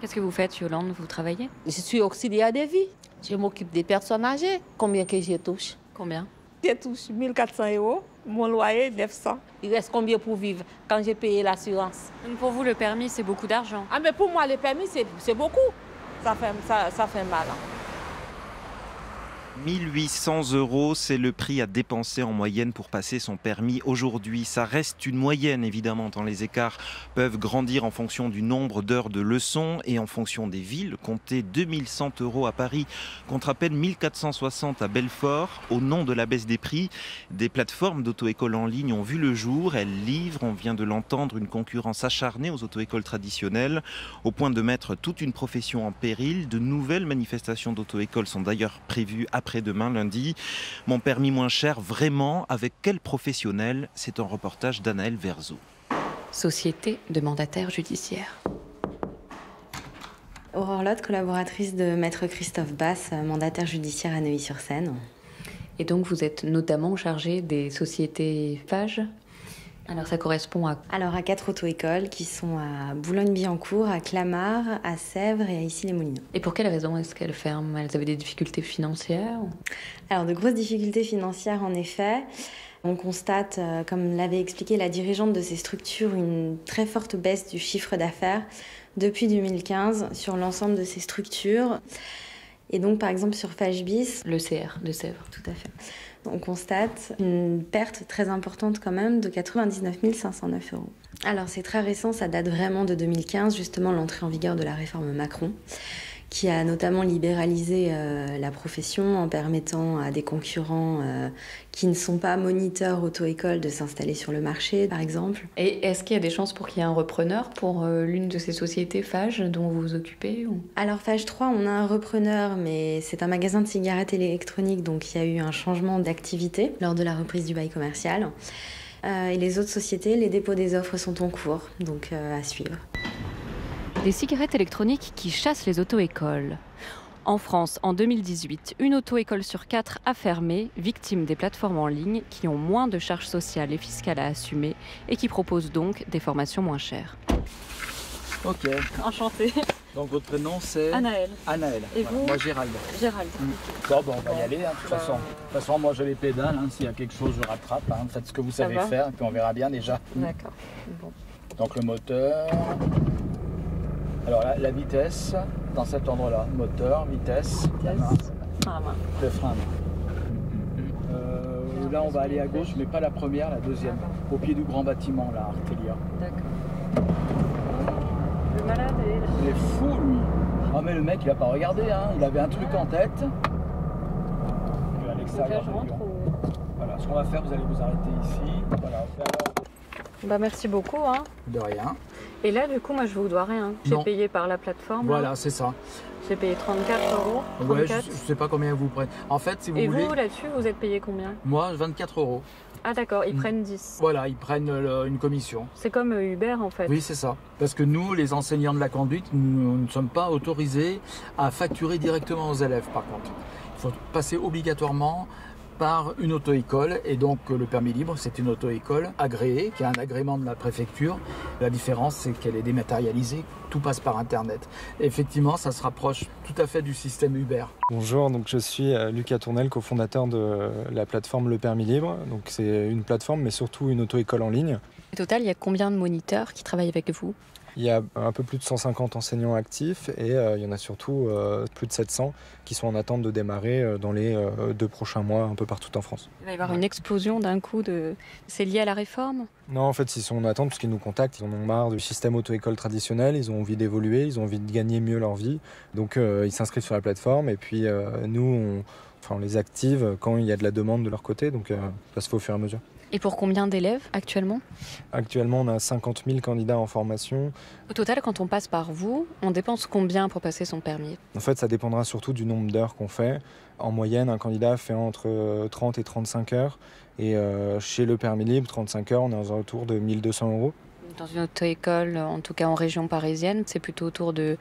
Qu'est-ce que vous faites, Yolande Vous travaillez Je suis auxiliaire de vie. Je m'occupe des personnes âgées. Combien que je touche Combien Je touche 1400 euros. Mon loyer, 900. Il reste combien pour vivre quand j'ai payé l'assurance Pour vous, le permis, c'est beaucoup d'argent. Ah, mais pour moi, le permis, c'est beaucoup ça fait, mal. Hein. 1800 euros, c'est le prix à dépenser en moyenne pour passer son permis aujourd'hui. Ça reste une moyenne évidemment, tant les écarts peuvent grandir en fonction du nombre d'heures de leçons et en fonction des villes. Comptez 2100 euros à Paris contre à peine 1460 à Belfort. Au nom de la baisse des prix, des plateformes dauto école en ligne ont vu le jour. Elles livrent, on vient de l'entendre, une concurrence acharnée aux auto-écoles traditionnelles, au point de mettre toute une profession en péril. De nouvelles manifestations d'auto-écoles sont d'ailleurs prévues après demain lundi. Mon permis moins cher, vraiment, avec quel professionnel C'est un reportage d'Anaël Verzo. Société de mandataire judiciaire. Aurore Lotte, collaboratrice de Maître Christophe Bass, mandataire judiciaire à Neuilly-sur-Seine. Et donc vous êtes notamment chargée des sociétés FAGE alors ça correspond à Alors à quatre auto-écoles qui sont à Boulogne-Billancourt, à Clamart, à Sèvres et à Issy-les-Moulineaux. Et pour quelles raisons est-ce qu'elles ferment Elles avaient des difficultés financières Alors de grosses difficultés financières en effet. On constate, euh, comme l'avait expliqué la dirigeante de ces structures, une très forte baisse du chiffre d'affaires depuis 2015 sur l'ensemble de ces structures. Et donc, par exemple, sur Fagebis, le CR de Sèvres. Tout à fait. On constate une perte très importante quand même de 99 509 euros. Alors, c'est très récent, ça date vraiment de 2015, justement l'entrée en vigueur de la réforme Macron qui a notamment libéralisé euh, la profession en permettant à des concurrents euh, qui ne sont pas moniteurs auto-école de s'installer sur le marché, par exemple. Et est-ce qu'il y a des chances pour qu'il y ait un repreneur pour euh, l'une de ces sociétés Fage dont vous vous occupez Alors Fage 3, on a un repreneur, mais c'est un magasin de cigarettes électroniques, donc il y a eu un changement d'activité lors de la reprise du bail commercial. et les autres sociétés, les dépôts des offres sont en cours, donc à suivre des cigarettes électroniques qui chassent les auto-écoles. En France, en 2018, une auto-école sur quatre a fermé, victime des plateformes en ligne qui ont moins de charges sociales et fiscales à assumer et qui proposent donc des formations moins chères. Ok. enchanté. Donc votre prénom c'est Anaël. Anaël. Et vous Moi Gérald. Gérald. Mm. Bon, on va y aller. Hein, de, toute façon. de moi je les pédales. Hein. S'il y a quelque chose, je rattrape. Hein. Faites ce que vous savez faire et puis on verra bien déjà. D'accord. Donc le moteur. Alors la, la vitesse, dans cet endroit-là, moteur, vitesse, le frein. Euh, là, on va aller à gauche, mais pas la première, la deuxième, ah au pied du grand bâtiment, là, Artelia. D'accord. Le malade est... là. Il est fou, lui. Ah, mais le mec, il a pas regardé, hein. Il avait un truc en tête. Alexa, là, je rentre Voilà, ce qu'on va faire, vous allez vous arrêter ici. Voilà, Bah merci beaucoup. Hein. De rien. Et là, du coup, moi, je vous dois rien. J'ai payé par la plateforme. Voilà, c'est ça. J'ai payé 34 euros. je, sais pas combien vous prenez. En fait, si vous Et vous, là-dessus, vous êtes payé combien Moi, 24 euros. Ah d'accord, ils mm. prennent 10. Voilà, ils prennent euh, une commission. C'est comme euh, Uber en fait. Oui, c'est ça. Parce que nous, les enseignants de la conduite, nous, nous ne sommes pas autorisés à facturer directement aux élèves par contre. Il faut passer obligatoirement par une auto-école et donc euh, le permis libre, c'est une auto-école agréée qui a un agrément de la préfecture. La différence, c'est qu'elle est dématérialisée, tout passe par Internet. Effectivement, ça se rapproche tout à fait du système Uber. Bonjour, donc je suis euh, Lucas Tournel, cofondateur de la plateforme Le Permis Libre. Donc c'est une plateforme, mais surtout une auto-école en ligne. Au total, il y a combien de moniteurs qui travaillent avec vous il y a un peu plus de 150 enseignants actifs et euh, il y en a surtout euh, plus de 700 qui sont en attente de démarrer euh, dans les deux prochains mois un peu partout en France. Il va y avoir une explosion d'un coup de... C'est lié à la réforme Non, en fait, ils sont en attente parce qu'ils nous contactent. Ils en ont marre du système auto-école traditionnel, ils ont envie d'évoluer, ils ont envie de gagner mieux leur vie. Donc, ils s'inscrivent sur la plateforme et puis nous, on... Enfin, on les active quand il y a de la demande de leur côté, donc ça se fait au fur et à mesure. Et pour combien d'élèves actuellement Actuellement, on a 50 000 candidats en formation. Au total, quand on passe par vous, on dépense combien pour passer son permis En fait, ça dépendra surtout du nombre d'heures qu'on fait. En moyenne, un candidat fait entre 30 euh, et 35 heures. Et euh, chez le permis libre, 35 heures, on est aux alentours de 1200 euros. Dans une autre école, en tout cas en région parisienne, c'est plutôt autour de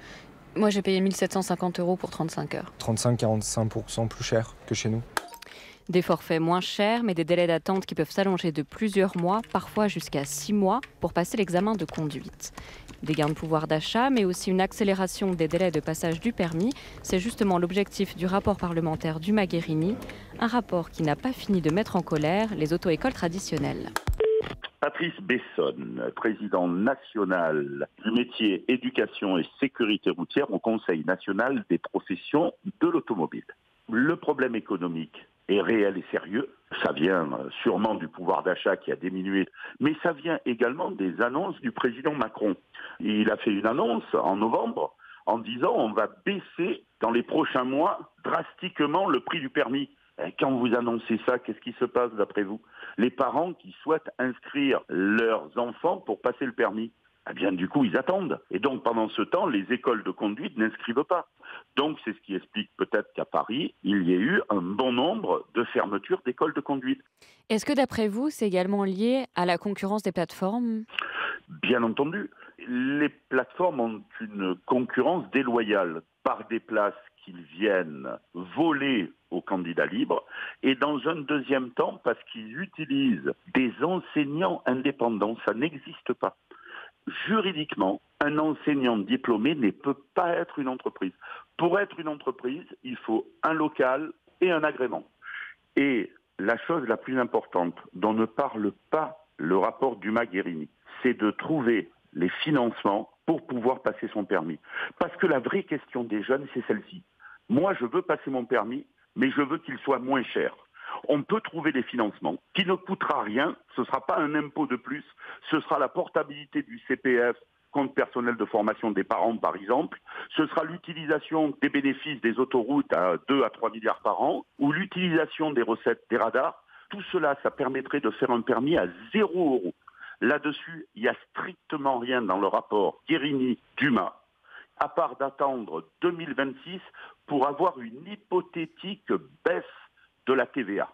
moi, j'ai payé 1750 euros pour 35 heures. 35-45% plus cher que chez nous. Des forfaits moins chers, mais des délais d'attente qui peuvent s'allonger de plusieurs mois, parfois jusqu'à six mois, pour passer l'examen de conduite. Des gains de pouvoir d'achat, mais aussi une accélération des délais de passage du permis, c'est justement l'objectif du rapport parlementaire du Magherini, un rapport qui n'a pas fini de mettre en colère les auto-écoles traditionnelles. Patrice Besson, président national du métier éducation et sécurité routière au Conseil national des professions de l'automobile. Le problème économique est réel et sérieux. Ça vient euh, sûrement du pouvoir d'achat qui a diminué, mais ça vient également des annonces du président Macron. Il a fait une annonce en novembre en disant on va baisser dans les prochains mois drastiquement le prix du permis. quand vous annoncez ça, qu'est-ce qui se passe d'après vous Les parents qui souhaitent inscrire leurs enfants pour passer le permis, eh bien du coup ils attendent. Et donc pendant ce temps, les écoles de conduite n'inscrivent pas. Donc c'est ce qui explique peut-être qu'à Paris, il y a eu un bon nombre de fermetures d'écoles de conduite. Est-ce que d'après vous, c'est également lié à la concurrence des plateformes Bien entendu. Les plateformes ont une concurrence déloyale par des places qu'ils viennent voler aux candidats libres, et dans un deuxième temps, parce qu'ils utilisent des enseignants indépendants, ça n'existe pas juridiquement, un enseignant diplômé ne peut pas être une entreprise. Pour être une entreprise, il faut un local et un agrément. Et la chose la plus importante dont ne parle pas le rapport du Guérini, c'est de trouver les financements pour pouvoir passer son permis. Parce que la vraie question des jeunes, c'est celle-ci. Moi, je veux passer mon permis, mais je veux qu'il soit moins cher on peut trouver des financements qui ne coûtera rien, ce ne sera pas un impôt de plus, ce sera la portabilité du CPF compte personnel de formation des parents, par exemple. Ce sera l'utilisation des bénéfices des autoroutes à 2 à 3 milliards par an ou l'utilisation des recettes des radars. Tout cela, ça permettrait de faire un permis à 0 euros. Là-dessus, il n'y a strictement rien dans le rapport Guérini-Dumas, à part d'attendre 2026 pour avoir une hypothétique baisse de la TVA.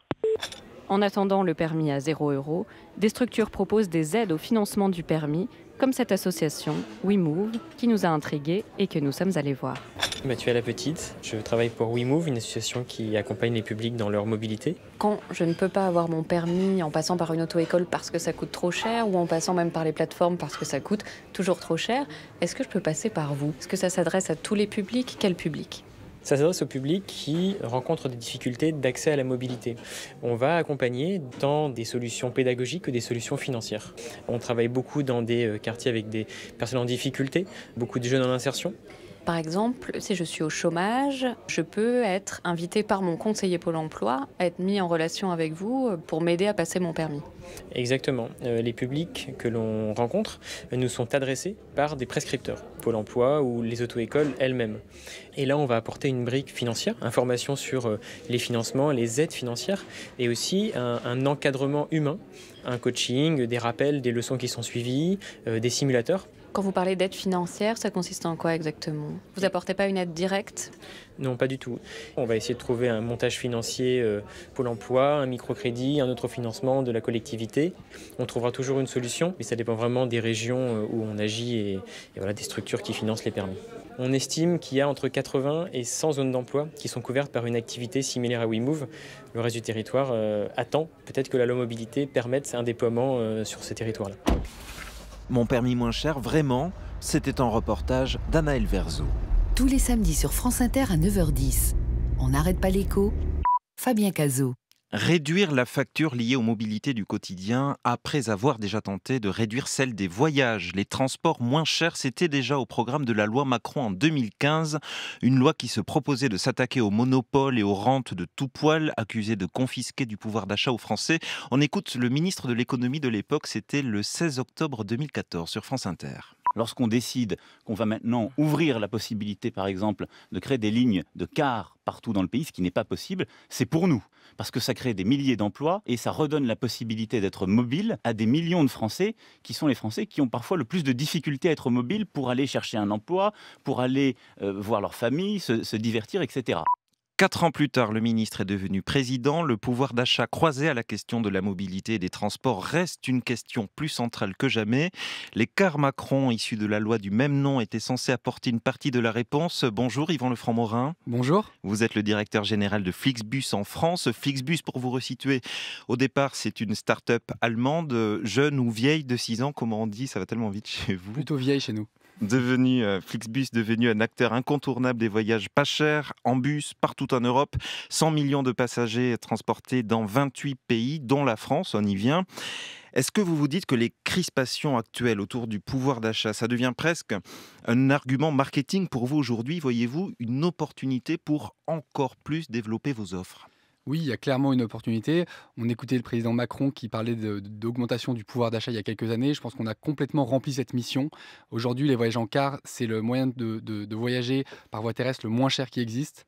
En attendant le permis à 0 euros, des structures proposent des aides au financement du permis, comme cette association WeMove, qui nous a intrigués et que nous sommes allés voir. Mathieu la petite, je travaille pour WeMove, une association qui accompagne les publics dans leur mobilité. Quand je ne peux pas avoir mon permis en passant par une auto-école parce que ça coûte trop cher ou en passant même par les plateformes parce que ça coûte toujours trop cher, est-ce que je peux passer par vous Est-ce que ça s'adresse à tous les publics Quel public ça s'adresse au public qui rencontre des difficultés d'accès à la mobilité. On va accompagner dans des solutions pédagogiques que des solutions financières. On travaille beaucoup dans des euh, quartiers avec des personnes en difficulté, beaucoup de jeunes en insertion. Par exemple, si je suis au chômage, je peux être invité par mon conseiller Pôle emploi à être mis en relation avec vous euh, pour m'aider à passer mon permis. Exactement. Euh, les publics que l'on rencontre euh, nous sont adressés par des prescripteurs, Pôle emploi ou les auto-écoles elles-mêmes. Et là, on va apporter une brique financière, information sur les financements, les aides financières et aussi un encadrement humain, un coaching, des rappels, des leçons qui sont suivies, des simulateurs quand vous parlez d'aide financière, ça consiste en quoi exactement Vous n'apportez pas une aide directe Non, pas du tout. On va essayer de trouver un montage financier euh, Pôle emploi, un microcrédit, un autre financement de la collectivité. On trouvera toujours une solution, mais ça dépend vraiment des régions euh, où on agit et, des structures qui financent les permis. On estime qu'il y a entre 80 et 100 zones d'emploi qui sont couvertes par une activité similaire à WeMove. Le reste du territoire euh, attend peut-être que la loi mobilité permette un déploiement sur ces territoires-là. Mon permis moins cher, vraiment, c'était en reportage d'Anaël Verzo. Tous les samedis sur France Inter à 9h10. On n'arrête pas l'écho. Fabien Cazot réduire la facture liée aux mobilités du quotidien après avoir déjà tenté de réduire celle des voyages. Les transports moins chers, c'était déjà au programme de la loi Macron en 2015, une loi qui se proposait de s'attaquer aux monopoles et aux rentes de tout poil accusés de confisquer du pouvoir d'achat aux Français. On écoute le ministre de l'économie de l'époque, c'était le 16 octobre 2014 sur France Inter lorsqu'on décide qu'on va maintenant ouvrir la possibilité, par exemple, de créer des lignes de cars partout dans le pays, ce qui n'est pas possible, c'est pour nous. Parce que ça crée des milliers d'emplois et ça redonne la possibilité d'être mobile à des millions de Français qui sont les Français qui ont parfois le plus de difficultés à être mobiles pour aller chercher un emploi, pour aller euh, voir leur famille, se divertir, etc. Quatre ans plus tard, le ministre est devenu président. Le pouvoir d'achat croisé à la question de la mobilité et des transports reste une question plus centrale que jamais. Les cars Macron, issus de la loi du même nom, étaient censés apporter une partie de la réponse. Bonjour Yvan Lefranc-Morin. Bonjour. Vous êtes le directeur général de Flixbus en France. Flixbus, pour vous resituer, au départ, c'est une start-up allemande, jeune ou vieille de 6 ans, comment on dit Ça va tellement vite chez vous. Plutôt vieille chez nous. Devenu euh, Flixbus, devenu un acteur incontournable des voyages pas chers, en bus, partout en Europe. 100 millions de passagers transportés dans 28 pays, dont la France, on y vient. Est-ce que vous vous dites que les crispations actuelles autour du pouvoir d'achat, ça devient presque un argument marketing pour vous aujourd'hui, voyez-vous, une opportunité pour encore plus développer vos offres oui, il y a clairement une opportunité. On écoutait le président Macron qui parlait d'augmentation du pouvoir d'achat il y a quelques années. Je pense qu'on a complètement rempli cette mission. Aujourd'hui, les voyages en car, c'est le moyen de, voyager par voie terrestre le moins cher qui existe.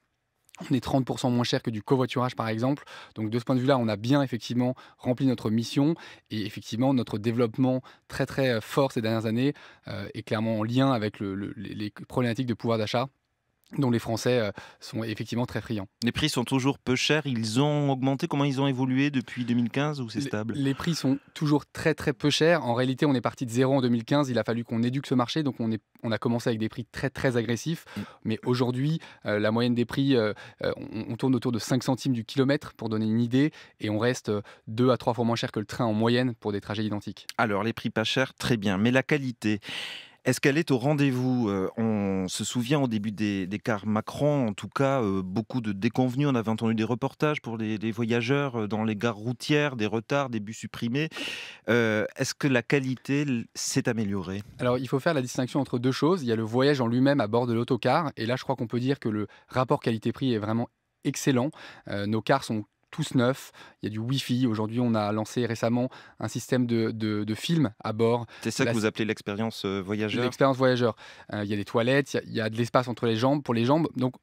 On est 30% moins cher que du covoiturage, par exemple. Donc, de ce point de vue-là, on a bien effectivement rempli notre mission. Et effectivement, notre développement très, très euh, fort ces dernières années euh, est clairement en lien avec les problématiques de pouvoir d'achat dont les Français euh, sont effectivement très friands. Les prix sont toujours peu chers, ils ont augmenté, comment ils ont évolué depuis 2015 ou c'est stable les, prix sont toujours très très peu chers, en réalité on est parti de zéro en 2015, il a fallu qu'on éduque ce marché, donc on, a commencé avec des prix très très agressifs, mm. mais aujourd'hui euh, la moyenne des prix, euh, on, on, tourne autour de 5 centimes du kilomètre pour donner une idée, et on reste 2 à 3 fois moins cher que le train en moyenne pour des trajets identiques. Alors les prix pas chers, très bien, mais la qualité est-ce qu'elle est au rendez-vous On se souvient au début des, cars Macron, en tout cas, beaucoup de déconvenus. On avait entendu des reportages pour les, voyageurs dans les gares routières, des retards, des bus supprimés. Est-ce que la qualité s'est améliorée Alors, il faut faire la distinction entre deux choses. Il y a le voyage en lui-même à bord de l'autocar. Et là, je crois qu'on peut dire que le rapport qualité-prix est vraiment excellent. nos cars sont tous neufs. Il y a du Wi-Fi. Aujourd'hui, on a lancé récemment un système de, de, films à bord. C'est ça que vous appelez l'expérience euh, voyageur L'expérience voyageur. Euh, il y a des toilettes, il y a, de l'espace entre les jambes, pour les jambes. Donc,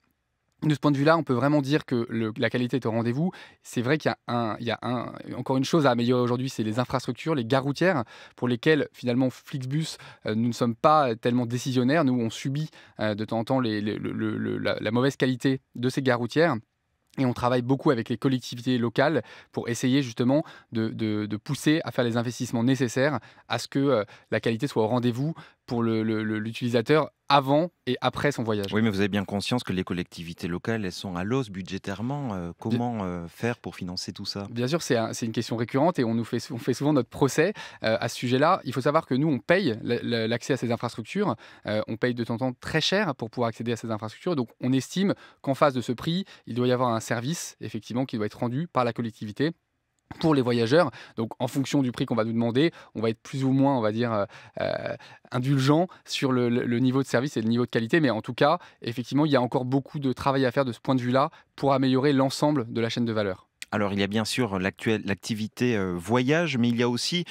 de ce point de vue-là, on peut vraiment dire que la qualité est au rendez-vous. C'est vrai qu'il y a, un, il un, encore une chose à améliorer aujourd'hui, c'est les infrastructures, les gares routières, pour lesquelles finalement Flixbus, euh, nous ne sommes pas tellement décisionnaires. Nous, on subit de temps en temps les, la, mauvaise qualité de ces gares routières. Et on travaille beaucoup avec les collectivités locales pour essayer justement de, pousser à faire les investissements nécessaires à ce que euh, la qualité soit au rendez-vous, pour l'utilisateur le, l'utilisateur avant et après son voyage. Oui, mais vous avez bien conscience que les collectivités locales, elles sont à l'os budgétairement. Euh, comment euh, faire pour financer tout ça Bien sûr, c'est une question récurrente et on nous fait, on fait souvent notre procès euh, à ce sujet-là. Il faut savoir que nous, on paye l'accès à ces infrastructures. on paye de temps en temps très cher pour pouvoir accéder à ces infrastructures. Donc, on estime qu'en face de ce prix, il doit y avoir un service, effectivement, qui doit être rendu par la collectivité pour les voyageurs. Donc, en fonction du prix qu'on va nous demander, on va être plus ou moins, on va dire, euh, euh, indulgent sur le, le, niveau de service et le niveau de qualité. Mais en tout cas, effectivement, il y a encore beaucoup de travail à faire de ce point de vue-là pour améliorer l'ensemble de la chaîne de valeur. Alors il y a bien sûr l'activité euh, voyage, mais il y a aussi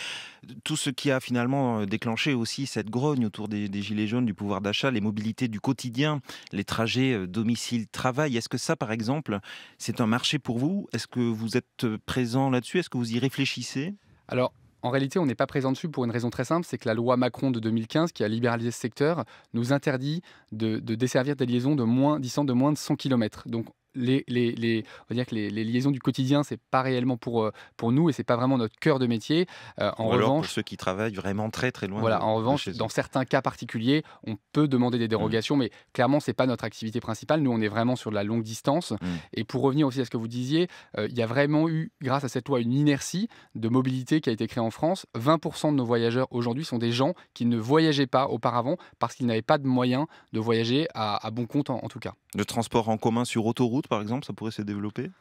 euh, tout ce qui a finalement euh, déclenché aussi cette grogne autour des, gilets jaunes, du pouvoir d'achat, les mobilités du quotidien, les trajets domicile-travail. Est-ce que ça, par exemple, c'est un marché pour vous Est-ce que vous êtes présent là-dessus Est-ce que vous y réfléchissez alors, en réalité, on n'est pas présent dessus pour une raison très simple, c'est que la loi Macron de 2015, qui a libéralisé ce secteur, nous interdit de, desservir des liaisons de moins, de moins de 100 km. Donc les, les, les, on va dire que les, les liaisons du quotidien, c'est pas réellement pour, euh, pour nous et c'est pas vraiment notre cœur de métier. Euh, en revanche, pour ceux qui travaillent vraiment très très loin. Voilà, en revanche, dans certains cas particuliers, on peut demander des mmh. dérogations, mais clairement, c'est pas notre activité principale. Nous, on est vraiment sur de la longue distance. Mmh. Et pour revenir aussi à ce que vous disiez, euh, il y a vraiment eu, grâce à cette loi, une inertie de mobilité qui a été créée en France. 20% de nos voyageurs aujourd'hui sont des gens qui ne voyageaient pas auparavant parce qu'ils n'avaient pas de moyens de voyager à, bon compte, en tout cas. Le transport en commun sur autoroute par exemple, ça pourrait se développer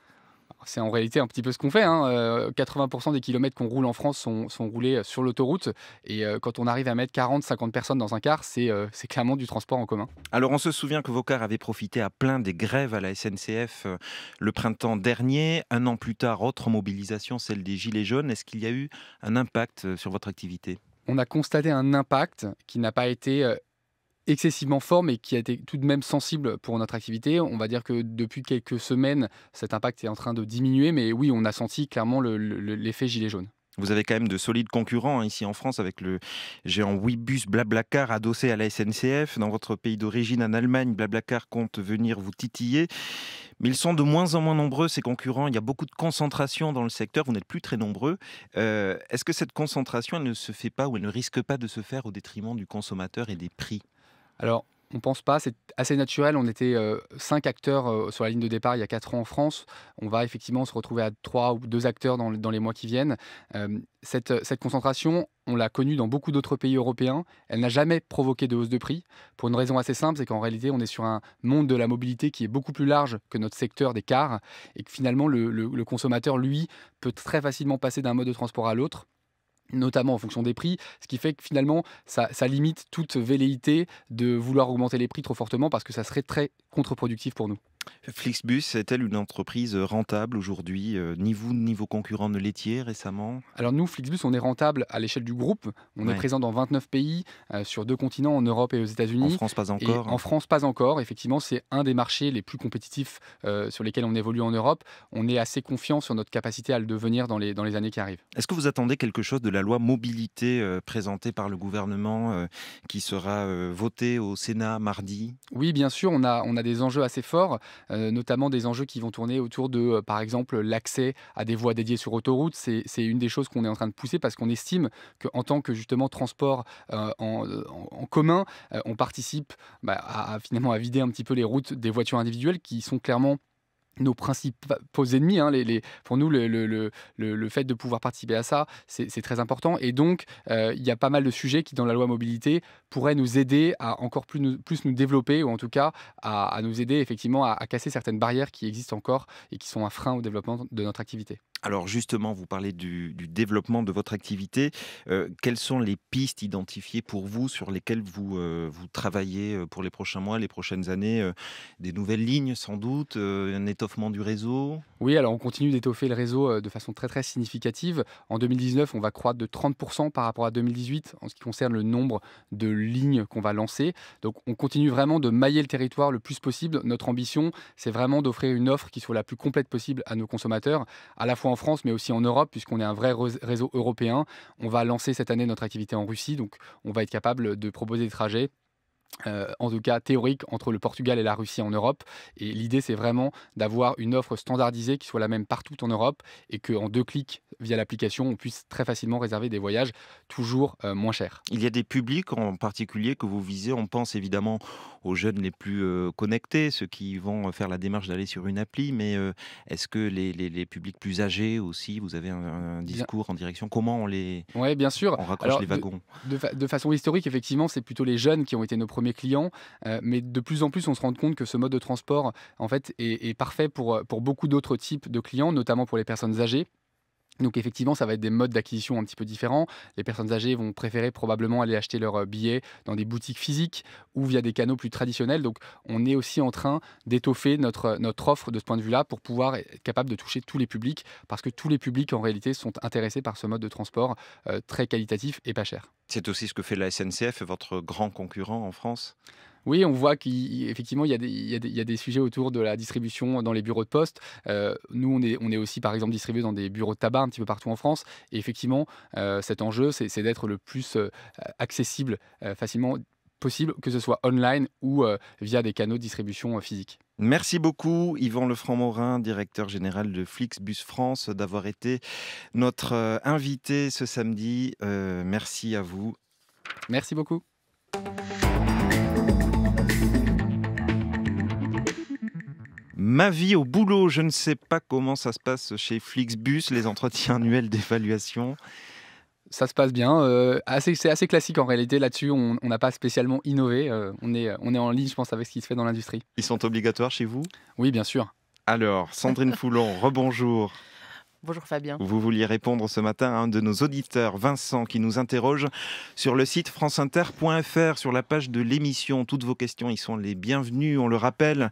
c'est en réalité un petit peu ce qu'on fait. 80% hein. euh, des kilomètres qu'on roule en France sont, roulés euh, sur l'autoroute. Et euh, quand on arrive à mettre 40-50 personnes dans un car, c'est clairement du transport en commun. Alors on se souvient que vos cars avaient profité à plein des grèves à la SNCF le printemps dernier. Un an plus tard, autre mobilisation, celle des Gilets jaunes. Est-ce qu'il y a eu un impact sur votre activité on a constaté un impact qui n'a pas été excessivement fort, mais qui a été tout de même sensible pour notre activité. On va dire que depuis quelques semaines, cet impact est en train de diminuer, mais oui, on a senti clairement l'effet gilet jaune. Vous avez quand même de solides concurrents hein, ici en France avec le géant Wibus Blablacar adossé à la SNCF. Dans votre pays d'origine, en Allemagne, Blablacar compte venir vous titiller. Mais ils sont de moins en moins nombreux, ces concurrents. Il y a beaucoup de concentration dans le secteur. Vous n'êtes plus très nombreux. Euh, est-ce que cette concentration, elle ne se fait pas ou elle ne risque pas de se faire au détriment du consommateur et des prix alors, on ne pense pas, c'est assez naturel. On était euh, cinq acteurs euh, sur la ligne de départ il y a quatre ans en France. On va effectivement se retrouver à trois ou deux acteurs dans, les mois qui viennent. Euh, cette, concentration, on l'a connue dans beaucoup d'autres pays européens. Elle n'a jamais provoqué de hausse de prix pour une raison assez simple, c'est qu'en réalité, on est sur un monde de la mobilité qui est beaucoup plus large que notre secteur des cars et que finalement, le consommateur, lui, peut très facilement passer d'un mode de transport à l'autre notamment en fonction des prix, ce qui fait que finalement, ça, limite toute velléité de vouloir augmenter les prix trop fortement parce que ça serait très contre-productif pour nous. Flixbus est-elle une entreprise euh, rentable aujourd'hui euh, Ni vous, ni vos concurrents ne l'étiez récemment Alors nous, Flixbus, on est rentable à l'échelle du groupe. On est présent dans 29 pays, euh, sur deux continents, en Europe et aux États-Unis. En France, pas encore. en France, pas encore. Effectivement, c'est un des marchés les plus compétitifs sur lesquels on évolue en Europe. On est assez confiant sur notre capacité à le devenir dans les, dans les années qui arrivent. Est-ce que vous attendez quelque chose de la loi mobilité présentée par le gouvernement qui sera votée au Sénat mardi Oui, bien sûr, on a, on a des enjeux assez forts. Euh, notamment des enjeux qui vont tourner autour de, euh, par exemple, l'accès à des voies dédiées sur autoroute. C'est une des choses qu'on est en train de pousser parce qu'on estime qu'en tant que justement transport euh, en, commun, on participe bah, à, finalement à vider un petit peu les routes des voitures individuelles qui sont clairement nos principaux ennemis. Hein, pour nous, le, fait de pouvoir participer à ça, c'est très important. Et donc, euh, il y a pas mal de sujets qui, dans la loi mobilité, pourraient nous aider à encore plus nous, développer, ou en tout cas à, nous aider effectivement à, à casser certaines barrières qui existent encore et qui sont un frein au développement de notre activité. Alors justement, vous parlez du, développement de votre activité. Euh, quelles sont les pistes identifiées pour vous sur lesquelles vous, euh, vous travaillez euh, pour les prochains mois, les prochaines années Des nouvelles lignes sans doute, un étoffement du réseau Oui, alors on continue d'étoffer le réseau de façon très très significative. En 2019, on va croître de 30% par rapport à 2018 en ce qui concerne le nombre de lignes qu'on va lancer. Donc on continue vraiment de mailler le territoire le plus possible. Notre ambition, c'est vraiment d'offrir une offre qui soit la plus complète possible à nos consommateurs, à la fois en France, mais aussi en Europe, puisqu'on est un vrai réseau européen. On va lancer cette année notre activité en Russie, donc on va être capable de proposer des trajets euh, en tout cas théorique entre le Portugal et la Russie en Europe. Et l'idée, c'est vraiment d'avoir une offre standardisée qui soit la même partout en Europe et qu'en deux clics via l'application, on puisse très facilement réserver des voyages toujours euh, moins chers. Il y a des publics en particulier que vous visez. On pense évidemment aux jeunes les plus euh, connectés, ceux qui vont faire la démarche d'aller sur une appli. Mais est-ce que les, publics plus âgés aussi, vous avez un, discours en direction Comment on les. Oui, bien sûr. On raccroche les wagons. De, de façon historique, effectivement, c'est plutôt les jeunes qui ont été nos premiers mes clients. Euh, mais de plus en plus, on se rend compte que ce mode de transport, en fait, est, est parfait pour, euh, pour beaucoup d'autres types de clients, notamment pour les personnes âgées. Donc effectivement, ça va être des modes d'acquisition un petit peu différents. Les personnes âgées vont préférer probablement aller acheter leurs billets dans des boutiques physiques ou via des canaux plus traditionnels. Donc on est aussi en train d'étoffer notre, notre offre de ce point de vue-là pour pouvoir être capable de toucher tous les publics, parce que tous les publics en réalité sont intéressés par ce mode de transport très qualitatif et pas cher. C'est aussi ce que fait la SNCF, votre grand concurrent en France oui, on voit qu'effectivement, il, y a des sujets autour de la distribution dans les bureaux de poste. Euh, nous, on est, aussi, par exemple, distribué dans des bureaux de tabac un petit peu partout en France. Et effectivement, euh, cet enjeu, c'est d'être le plus euh, accessible facilement possible, que ce soit online ou via des canaux de distribution physique. Merci beaucoup, Yvan Lefranc-Morin, directeur général de Flixbus France, d'avoir été notre invité ce samedi. merci à vous. Merci beaucoup. Ma vie au boulot, je ne sais pas comment ça se passe chez Flixbus, les entretiens annuels d'évaluation ça se passe bien. Euh, c'est assez classique en réalité. Là-dessus, on n'a pas spécialement innové. Euh, on, est, on est en ligne, je pense, avec ce qui se fait dans l'industrie. Ils sont obligatoires chez vous Oui, bien sûr. Alors, Sandrine Foulon, rebonjour. Bonjour Fabien. Vous vouliez répondre ce matin à un de nos auditeurs, Vincent, qui nous interroge sur le site franceinter.fr, sur la page de l'émission. Toutes vos questions y sont les bienvenues, on le rappelle.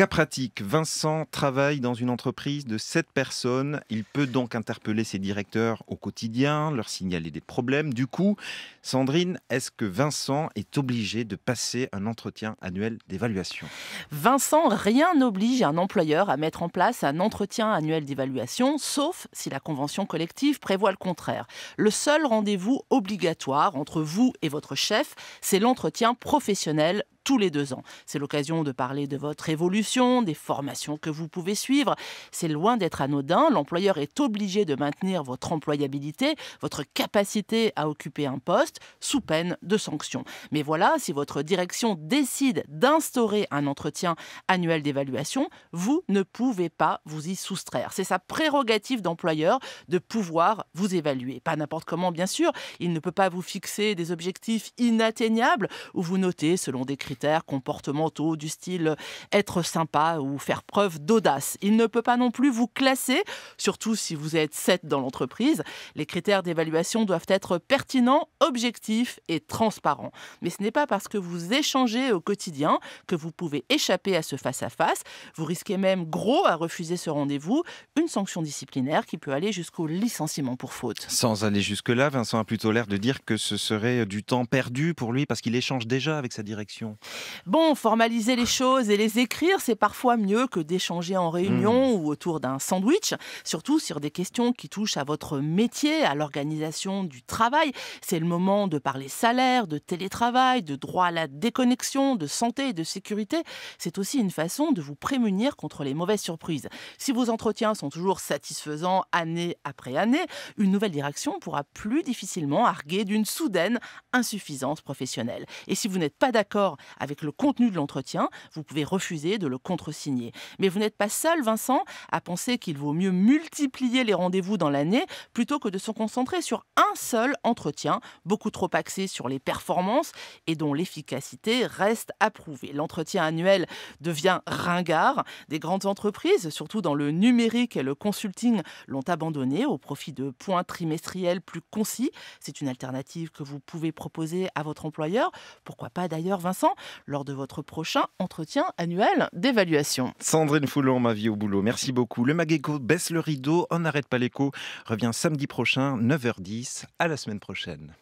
Cas pratique, Vincent travaille dans une entreprise de 7 personnes. Il peut donc interpeller ses directeurs au quotidien, leur signaler des problèmes. Du coup, Sandrine, est-ce que Vincent est obligé de passer un entretien annuel d'évaluation Vincent, rien n'oblige un employeur à mettre en place un entretien annuel d'évaluation, sauf si la convention collective prévoit le contraire. Le seul rendez-vous obligatoire entre vous et votre chef, c'est l'entretien professionnel tous les deux ans. C'est l'occasion de parler de votre évolution, des formations que vous pouvez suivre. C'est loin d'être anodin. L'employeur est obligé de maintenir votre employabilité, votre capacité à occuper un poste, sous peine de sanctions. Mais voilà, si votre direction décide d'instaurer un entretien annuel d'évaluation, vous ne pouvez pas vous y soustraire. C'est sa prérogative d'employeur de pouvoir vous évaluer. Pas n'importe comment, bien sûr. Il ne peut pas vous fixer des objectifs inatteignables ou vous noter selon des critères critères comportementaux du style être sympa ou faire preuve d'audace. Il ne peut pas non plus vous classer, surtout si vous êtes 7 dans l'entreprise. Les critères d'évaluation doivent être pertinents, objectifs et transparents. Mais ce n'est pas parce que vous échangez au quotidien que vous pouvez échapper à ce face-à-face. -face. Vous risquez même gros à refuser ce rendez-vous, une sanction disciplinaire qui peut aller jusqu'au licenciement pour faute. Sans aller jusque-là, Vincent a plutôt l'air de dire que ce serait du temps perdu pour lui parce qu'il échange déjà avec sa direction. Bon, formaliser les choses et les écrire, c'est parfois mieux que d'échanger en réunion hmm. ou autour d'un sandwich, surtout sur des questions qui touchent à votre métier, à l'organisation du travail. C'est le moment de parler salaire, de télétravail, de droit à la déconnexion, de santé et de sécurité. C'est aussi une façon de vous prémunir contre les mauvaises surprises. Si vos entretiens sont toujours satisfaisants année après année, une nouvelle direction pourra plus difficilement arguer d'une soudaine insuffisance professionnelle. Et si vous n'êtes pas d'accord avec le contenu de l'entretien, vous pouvez refuser de le contresigner. Mais vous n'êtes pas seul, Vincent, à penser qu'il vaut mieux multiplier les rendez-vous dans l'année plutôt que de se concentrer sur un seul entretien, beaucoup trop axé sur les performances et dont l'efficacité reste à prouver. L'entretien annuel devient ringard. Des grandes entreprises, surtout dans le numérique et le consulting, l'ont abandonné au profit de points trimestriels plus concis. C'est une alternative que vous pouvez proposer à votre employeur. Pourquoi pas d'ailleurs, Vincent, lors de votre prochain entretien annuel d'évaluation. Sandrine Foulon, ma vie au boulot, merci beaucoup. Le Magéco baisse le rideau, on n'arrête pas l'écho, revient samedi prochain, 9h10, à la semaine prochaine.